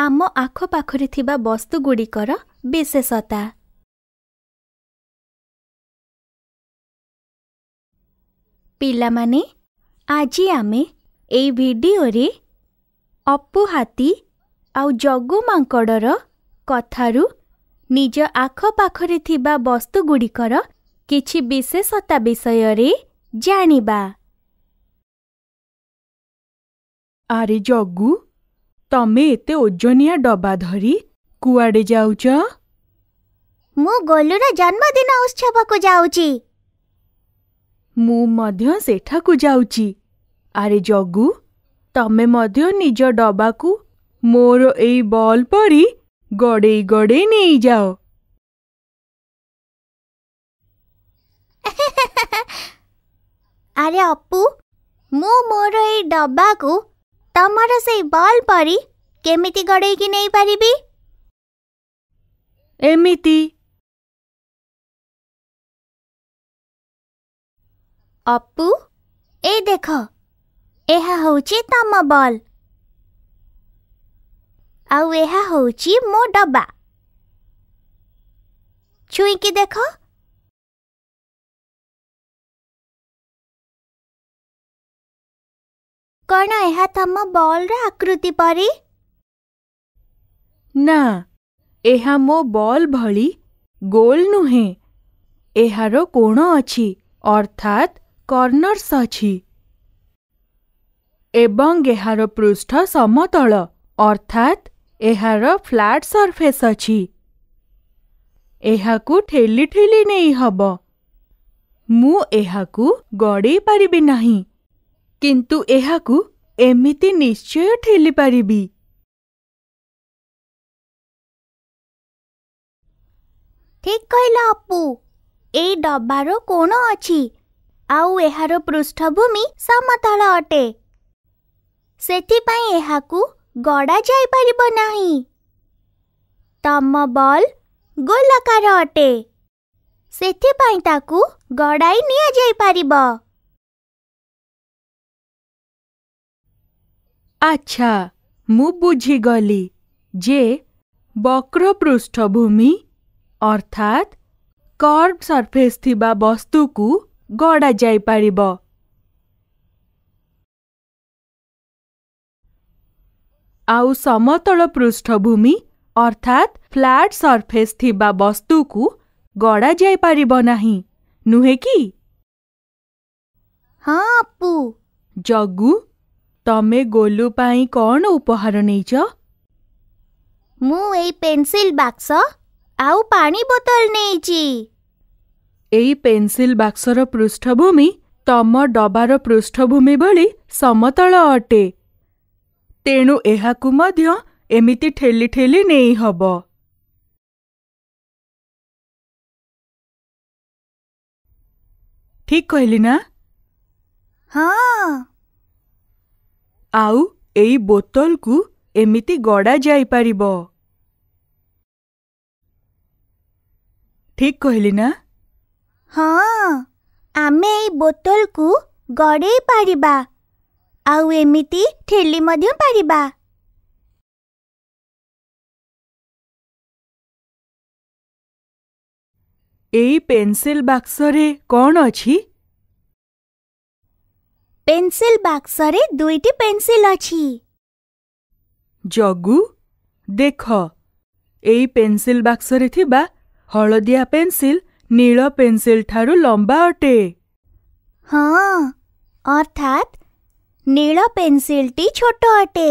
ଆମ ଆଖପାଖରେ ଥିବା ବସ୍ତୁଗୁଡ଼ିକର ବିଶେଷତା ପିଲାମାନେ ଆଜି ଆମେ ଏଇ ଭିଡ଼ିଓରେ ଅପୁ ହାତୀ ଆଉ ଜଗୁ ମାଙ୍କଡ଼ର କଥାରୁ ନିଜ ଆଖପାଖରେ ଥିବା ବସ୍ତୁଗୁଡ଼ିକର କିଛି ବିଶେଷତା ବିଷୟରେ ଜାଣିବା ଆରେ ଜଗୁ ତମେ ଏତେ ଓଜନିଆ ଡବା ଧରି କୁଆଡ଼େ ଯାଉଛ ମୁଁ ଗୋଲୁର ଜନ୍ମଦିନ ଉତ୍ସବକୁ ଯାଉଛି ମୁଁ ମଧ୍ୟ ସେଠାକୁ ଯାଉଛି ଆରେ ଜଗୁ ତମେ ମଧ୍ୟ ନିଜ ଡବାକୁ ମୋର ଏଇ ବଲ୍ ପରି ଗଡ଼େଇ ଗଡ଼େଇ ନେଇଯାଅ ଆରେ ଅପୁ ମୁଁ ମୋର ଏଇ ଡବାକୁ ତମର ସେଇ ବଲ୍ ପରି କେମିତି ଗଡ଼େଇକି ନେଇପାରିବି ଏମିତି ଅପୁ ଏ ଦେଖ ଏହା ହେଉଛି ତମ ବଲ୍ ଆଉ ଏହା ହେଉଛି ମୋ ଡବା ଛୁଇଁକି ଦେଖ କ'ଣ ଏହା ତମ ବଲ୍ର ଆକୃତି ପରି ନା ଏହା ମୋ ବଲ୍ ଭଳି ଗୋଲ୍ ନୁହେଁ ଏହାର କୋଣ ଅଛି ଅର୍ଥାତ୍ କର୍ଣ୍ଣର୍ସ ଅଛି ଏବଂ ଏହାର ପୃଷ୍ଠ ସମତଳ ଅର୍ଥାତ୍ ଏହାର ଫ୍ଲାଟ୍ ସର୍ଫେସ୍ ଅଛି ଏହାକୁ ଠେଲି ଠେଲି ନେଇ ହେବ ମୁଁ ଏହାକୁ ଗଡ଼େଇ ପାରିବି ନାହିଁ କିନ୍ତୁ ଏହାକୁ ଏମିତି ନିଶ୍ଚୟ ଠେଲି ପାରିବି ଠିକ୍ କହିଲ ଅପୁ ଏଇ ଡବାର କୋଣ ଅଛି ଆଉ ଏହାର ପୃଷ୍ଠଭୂମି ସମତଳ ଅଟେ ସେଥିପାଇଁ ଏହାକୁ ଗଡ଼ା ଯାଇପାରିବ ନାହିଁ ତମ ବଲ୍ ଗୋଲାକାର ଅଟେ ସେଥିପାଇଁ ତାକୁ ଗଡ଼ାଇ ନିଆଯାଇପାରିବ ଆଚ୍ଛା, ମୁଁ ବୁଝିଗଲି ଯେ ବକ୍ର ପୃଷ୍ଠଭୂମି ଅର୍ଥାତ୍ କର୍ଭ ସର୍ଫେସ୍ ଥିବା ବସ୍ତୁକୁ ଗଢ଼ାଯାଇପାରିବ ଆଉ ସମତଳ ପୃଷ୍ଠଭୂମି ଅର୍ଥାତ୍ ଫ୍ଲାଟ୍ ସର୍ଫେସ୍ ଥିବା ବସ୍ତୁକୁ ଗଢ଼ାଯାଇପାରିବ ନାହିଁ ନୁହେଁ କି ହଁ ଆପୁ ଜଗୁ ତମେ ଗୋଲୁ ପାଇଁ କ'ଣ ଉପହାର ନେଇଛ ମୁଁ ଏଇ ପେନ୍ସିଲ୍ ବାକ୍ସ ଆଉ ପାଣି ବୋତଲ ନେଇଛି ଏଇ ପେନ୍ସିଲ୍ ବାକ୍ସର ପୃଷ୍ଠଭୂମି ତମ ଡବାର ପୃଷ୍ଠଭୂମି ଭଳି ସମତଳ ଅଟେ ତେଣୁ ଏହାକୁ ମଧ୍ୟ ଏମିତି ଠେଲି ଠେଲି ନେଇହେବ ଠିକ୍ କହିଲି ନା ହଁ ଆଉ ଏଇ ବୋତଲକୁ ଏମିତି ଗଡ଼ା ଯାଇପାରିବ ଠିକ୍ କହିଲି ନା ହଁ ଆମେ ଏଇ ବୋତଲକୁ ଗଡ଼େଇ ପାରିବା ଆଉ ଏମିତି ଠେଲି ମଧ୍ୟ ପାରିବା ଏଇ ପେନ୍ସିଲ୍ ବାକ୍ସରେ କ'ଣ ଅଛି ପେନ୍ସିଲ ବାକ୍ସରେ ଦୁଇଟି ପେନ୍ସିଲ ଅଛି ଜଗୁ ଦେଖ ଏଇ ପେନ୍ସିଲ ବାକ୍ସରେ ଥିବା ହଳଦିଆ ପେନ୍ସିଲ ନୀଳ ପେନ୍ସିଲ ଠାରୁ ଲମ୍ବା ଅଟେ ହଁ ଅର୍ଥାତ୍ ନୀଳ ପେନ୍ସିଲଟି ଛୋଟ ଅଟେ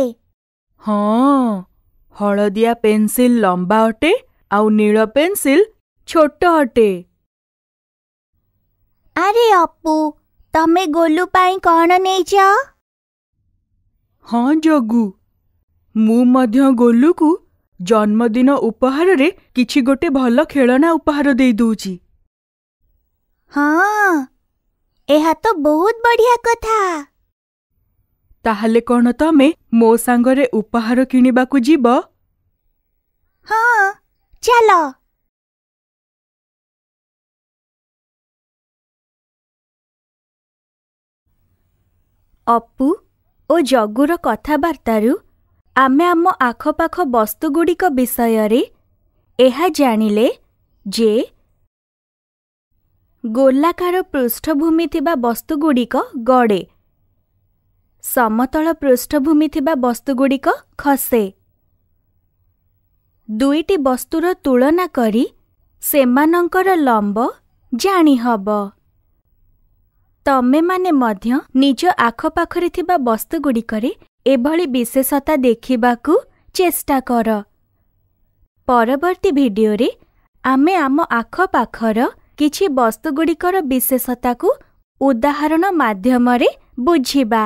ହଁ ହଳଦିଆ ପେନ୍ସିଲ ଲମ୍ବା ଅଟେ ଆଉ ନୀଳ ପେନ୍ସିଲ ଛୋଟ ଅଟେ ଆରେ ଅପୁ ତମେ ଗୋଲୁ ପାଇଁ କ'ଣ ନେଇଛ ହଁ ଜଗୁ ମୁଁ ମଧ୍ୟ ଗୋଲୁକୁ ଜନ୍ମଦିନ ଉପହାରରେ କିଛି ଗୋଟେ ଭଲ ଖେଳନା ଉପହାର ଦେଇଦେଉଛି ହଁ ଏହା ତ ବହୁତ ବଢ଼ିଆ କଥା ତାହେଲେ କ'ଣ ତମେ ମୋ ସାଙ୍ଗରେ ଉପହାର କିଣିବାକୁ ଯିବ ହଁ ଚାଲ ଅପୁ ଓ ଜଗୁର କଥାବାର୍ତ୍ତାରୁ ଆମେ ଆମ ଆଖପାଖ ବସ୍ତୁଗୁଡ଼ିକ ବିଷୟରେ ଏହା ଜାଣିଲେ ଯେ ଗୋଲାକାର ପୃଷ୍ଠଭୂମି ଥିବା ବସ୍ତୁଗୁଡ଼ିକ ଗଡ଼େ ସମତଳ ପୃଷ୍ଠଭୂମି ଥିବା ବସ୍ତୁଗୁଡ଼ିକ ଖସେ ଦୁଇଟି ବସ୍ତୁର ତୁଳନା କରି ସେମାନଙ୍କର ଲମ୍ବ ଜାଣିହେବ ତମେମାନେ ମଧ୍ୟ ନିଜ ଆଖପାଖରେ ଥିବା ବସ୍ତୁଗୁଡ଼ିକରେ ଏଭଳି ବିଶେଷତା ଦେଖିବାକୁ ଚେଷ୍ଟା କର ପରବର୍ତ୍ତୀ ଭିଡିଓରେ ଆମେ ଆମ ଆଖପାଖର କିଛି ବସ୍ତୁଗୁଡ଼ିକର ବିଶେଷତାକୁ ଉଦାହରଣ ମାଧ୍ୟମରେ ବୁଝିବା